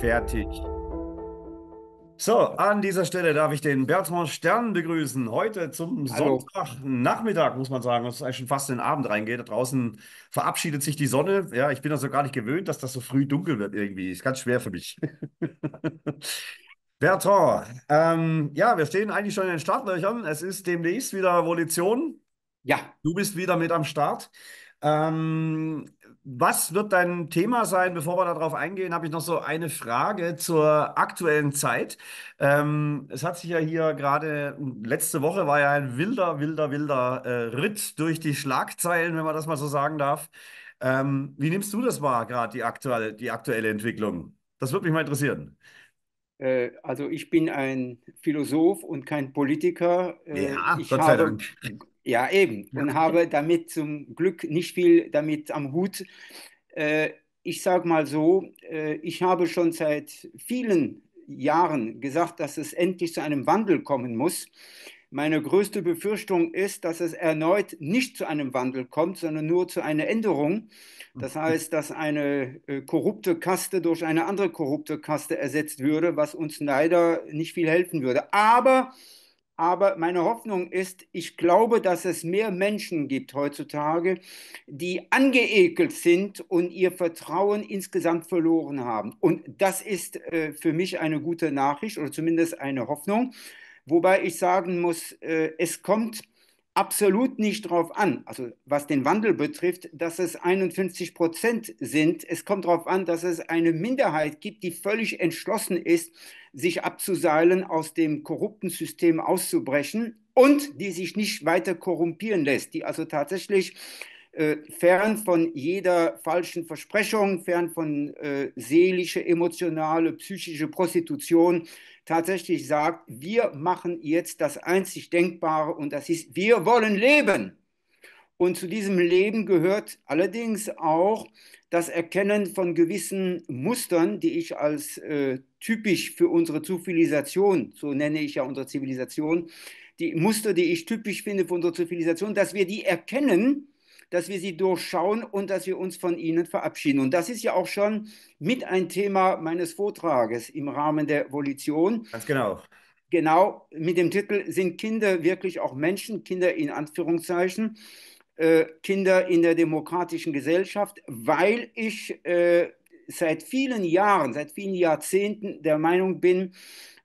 fertig. So, an dieser Stelle darf ich den Bertrand Stern begrüßen. Heute zum Sonntagnachmittag, muss man sagen, dass es eigentlich schon fast in den Abend reingeht. Da draußen verabschiedet sich die Sonne. Ja, ich bin also gar nicht gewöhnt, dass das so früh dunkel wird irgendwie. Ist ganz schwer für mich. Bertrand, ähm, ja, wir stehen eigentlich schon in den Startlöchern. Es ist demnächst wieder Volition. Ja. Du bist wieder mit am Start. Ähm, was wird dein Thema sein? Bevor wir darauf eingehen, habe ich noch so eine Frage zur aktuellen Zeit. Ähm, es hat sich ja hier gerade, letzte Woche war ja ein wilder, wilder, wilder äh, Ritt durch die Schlagzeilen, wenn man das mal so sagen darf. Ähm, wie nimmst du das wahr, gerade die aktuelle, die aktuelle Entwicklung? Das würde mich mal interessieren. Äh, also ich bin ein Philosoph und kein Politiker. Äh, ja, Gott sei habe, Dank. Ja, eben. Und habe damit zum Glück nicht viel damit am Hut. Äh, ich sage mal so, äh, ich habe schon seit vielen Jahren gesagt, dass es endlich zu einem Wandel kommen muss. Meine größte Befürchtung ist, dass es erneut nicht zu einem Wandel kommt, sondern nur zu einer Änderung. Das mhm. heißt, dass eine äh, korrupte Kaste durch eine andere korrupte Kaste ersetzt würde, was uns leider nicht viel helfen würde. Aber aber meine Hoffnung ist, ich glaube, dass es mehr Menschen gibt heutzutage, die angeekelt sind und ihr Vertrauen insgesamt verloren haben. Und das ist äh, für mich eine gute Nachricht oder zumindest eine Hoffnung. Wobei ich sagen muss, äh, es kommt absolut nicht darauf an, also was den Wandel betrifft, dass es 51 Prozent sind. Es kommt darauf an, dass es eine Minderheit gibt, die völlig entschlossen ist, sich abzuseilen, aus dem korrupten System auszubrechen und die sich nicht weiter korrumpieren lässt, die also tatsächlich äh, fern von jeder falschen Versprechung, fern von äh, seelische, emotionale, psychische Prostitution, tatsächlich sagt, wir machen jetzt das einzig Denkbare und das ist, wir wollen leben. Und zu diesem Leben gehört allerdings auch das Erkennen von gewissen Mustern, die ich als äh, typisch für unsere Zivilisation, so nenne ich ja unsere Zivilisation, die Muster, die ich typisch finde für unsere Zivilisation, dass wir die erkennen, dass wir sie durchschauen und dass wir uns von ihnen verabschieden. Und das ist ja auch schon mit ein Thema meines Vortrages im Rahmen der Volition. Ganz genau. Genau, mit dem Titel Sind Kinder wirklich auch Menschen? Kinder in Anführungszeichen. Äh, Kinder in der demokratischen Gesellschaft, weil ich äh, seit vielen Jahren, seit vielen Jahrzehnten der Meinung bin,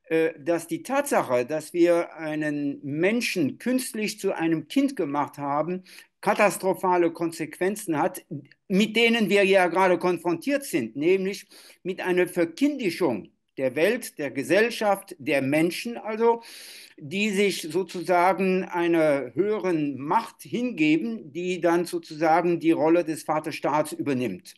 äh, dass die Tatsache, dass wir einen Menschen künstlich zu einem Kind gemacht haben, katastrophale Konsequenzen hat, mit denen wir ja gerade konfrontiert sind, nämlich mit einer Verkindischung der Welt, der Gesellschaft, der Menschen also, die sich sozusagen einer höheren Macht hingeben, die dann sozusagen die Rolle des Vaterstaats übernimmt.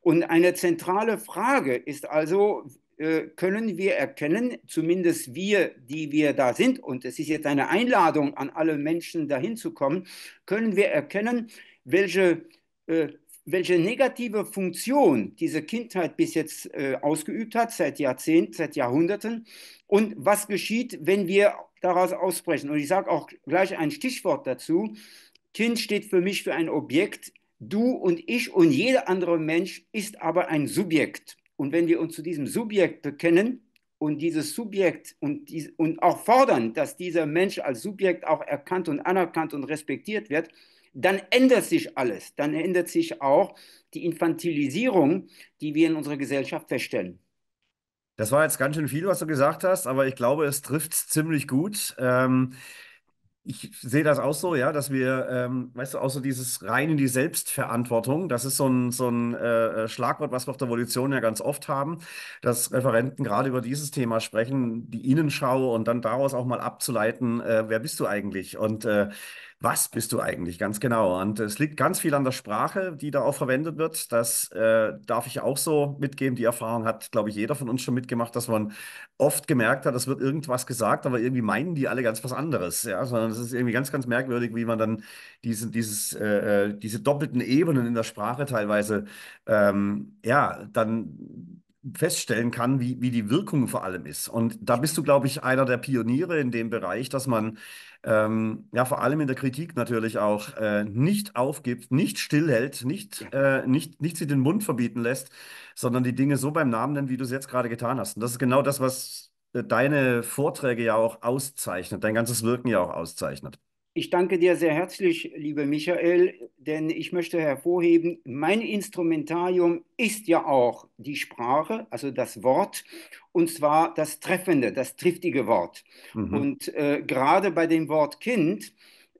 Und eine zentrale Frage ist also, äh, können wir erkennen, zumindest wir, die wir da sind, und es ist jetzt eine Einladung an alle Menschen, dahin zu kommen, können wir erkennen, welche, äh, welche negative Funktion diese Kindheit bis jetzt äh, ausgeübt hat, seit Jahrzehnten, seit Jahrhunderten, und was geschieht, wenn wir daraus ausbrechen. Und ich sage auch gleich ein Stichwort dazu. Kind steht für mich für ein Objekt, du und ich und jeder andere Mensch ist aber ein Subjekt. Und wenn wir uns zu diesem Subjekt bekennen und dieses Subjekt und, dies, und auch fordern, dass dieser Mensch als Subjekt auch erkannt und anerkannt und respektiert wird, dann ändert sich alles. Dann ändert sich auch die Infantilisierung, die wir in unserer Gesellschaft feststellen. Das war jetzt ganz schön viel, was du gesagt hast, aber ich glaube, es trifft ziemlich gut. Ähm, ich sehe das auch so, ja, dass wir, ähm, weißt du, auch so dieses rein in die Selbstverantwortung, das ist so ein, so ein äh, äh, Schlagwort, was wir auf der Volition ja ganz oft haben, dass Referenten gerade über dieses Thema sprechen, die Innenschau und dann daraus auch mal abzuleiten, äh, wer bist du eigentlich? Und äh, was bist du eigentlich ganz genau? Und es liegt ganz viel an der Sprache, die da auch verwendet wird. Das äh, darf ich auch so mitgeben. Die Erfahrung hat, glaube ich, jeder von uns schon mitgemacht, dass man oft gemerkt hat, es wird irgendwas gesagt, aber irgendwie meinen die alle ganz was anderes. Ja, sondern es ist irgendwie ganz, ganz merkwürdig, wie man dann diese, dieses, äh, äh, diese doppelten Ebenen in der Sprache teilweise ähm, ja, dann feststellen kann, wie, wie die Wirkung vor allem ist. Und da bist du, glaube ich, einer der Pioniere in dem Bereich, dass man ähm, ja vor allem in der Kritik natürlich auch äh, nicht aufgibt, nicht stillhält, nicht, äh, nicht, nicht sie den Mund verbieten lässt, sondern die Dinge so beim Namen nennt, wie du es jetzt gerade getan hast. Und das ist genau das, was äh, deine Vorträge ja auch auszeichnet, dein ganzes Wirken ja auch auszeichnet. Ich danke dir sehr herzlich, lieber Michael, denn ich möchte hervorheben, mein Instrumentarium ist ja auch die Sprache, also das Wort, und zwar das treffende, das triftige Wort. Mhm. Und äh, gerade bei dem Wort Kind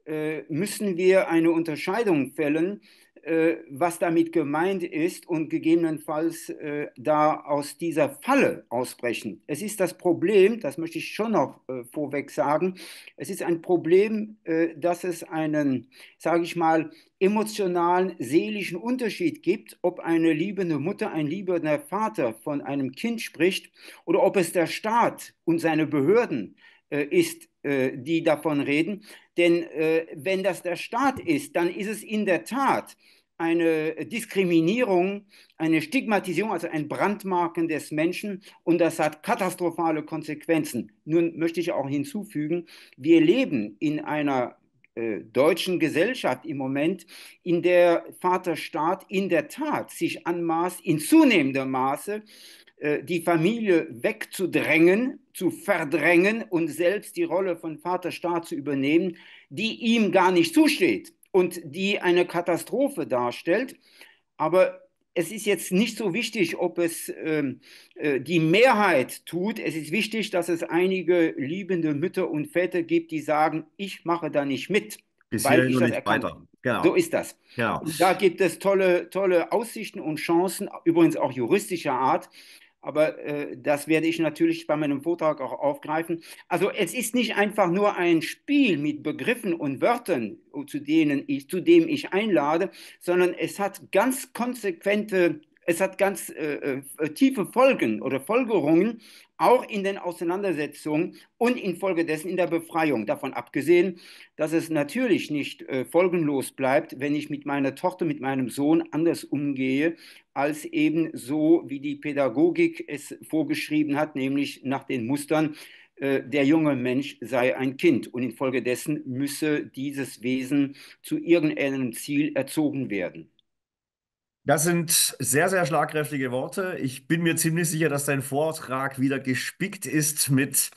äh, müssen wir eine Unterscheidung fällen äh, was damit gemeint ist und gegebenenfalls äh, da aus dieser Falle ausbrechen. Es ist das Problem, das möchte ich schon noch äh, vorweg sagen, es ist ein Problem, äh, dass es einen, sage ich mal, emotionalen, seelischen Unterschied gibt, ob eine liebende Mutter, ein liebender Vater von einem Kind spricht oder ob es der Staat und seine Behörden äh, ist, äh, die davon reden. Denn wenn das der Staat ist, dann ist es in der Tat eine Diskriminierung, eine Stigmatisierung, also ein Brandmarken des Menschen und das hat katastrophale Konsequenzen. Nun möchte ich auch hinzufügen, wir leben in einer äh, deutschen Gesellschaft im Moment, in der Vaterstaat in der Tat sich anmaßt, in zunehmendem Maße äh, die Familie wegzudrängen, zu verdrängen und selbst die Rolle von Vaterstaat zu übernehmen, die ihm gar nicht zusteht und die eine Katastrophe darstellt. Aber es ist jetzt nicht so wichtig, ob es ähm, äh, die Mehrheit tut. Es ist wichtig, dass es einige liebende Mütter und Väter gibt, die sagen, ich mache da nicht mit. Bis weil ich das erkannt. Genau. So ist das. Genau. Da gibt es tolle, tolle Aussichten und Chancen, übrigens auch juristischer Art, aber äh, das werde ich natürlich bei meinem Vortrag auch aufgreifen. Also es ist nicht einfach nur ein Spiel mit Begriffen und Wörtern, äh, zu, denen ich, zu dem ich einlade, sondern es hat ganz konsequente es hat ganz äh, äh, tiefe Folgen oder Folgerungen, auch in den Auseinandersetzungen und infolgedessen in der Befreiung. Davon abgesehen, dass es natürlich nicht äh, folgenlos bleibt, wenn ich mit meiner Tochter, mit meinem Sohn anders umgehe, als eben so, wie die Pädagogik es vorgeschrieben hat, nämlich nach den Mustern, äh, der junge Mensch sei ein Kind und infolgedessen müsse dieses Wesen zu irgendeinem Ziel erzogen werden. Das sind sehr, sehr schlagkräftige Worte. Ich bin mir ziemlich sicher, dass dein Vortrag wieder gespickt ist mit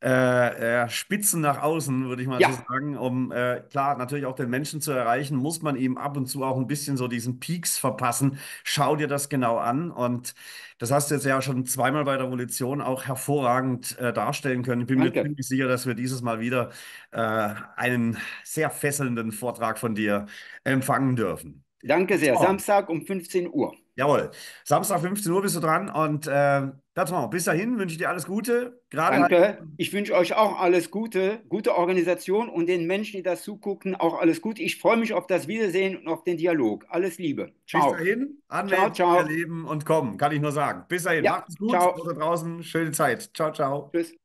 äh, äh, Spitzen nach außen, würde ich mal ja. so sagen. Um äh, klar, natürlich auch den Menschen zu erreichen, muss man ihm ab und zu auch ein bisschen so diesen Peaks verpassen. Schau dir das genau an. Und das hast du jetzt ja schon zweimal bei der Revolution auch hervorragend äh, darstellen können. Ich bin Danke. mir ziemlich sicher, dass wir dieses Mal wieder äh, einen sehr fesselnden Vortrag von dir empfangen dürfen. Danke sehr. So. Samstag um 15 Uhr. Jawohl. Samstag 15 Uhr bist du dran und äh, Bertrand, bis dahin wünsche ich dir alles Gute. Gerade Danke. Ich wünsche euch auch alles Gute, gute Organisation und den Menschen, die das zugucken, auch alles Gute. Ich freue mich auf das Wiedersehen und auf den Dialog. Alles Liebe. Ciao. Bis dahin, anmelden, ciao, ciao. erleben und kommen, kann ich nur sagen. Bis dahin, ja. macht es gut. Ciao. Draußen, schöne Zeit. Ciao, ciao. Tschüss.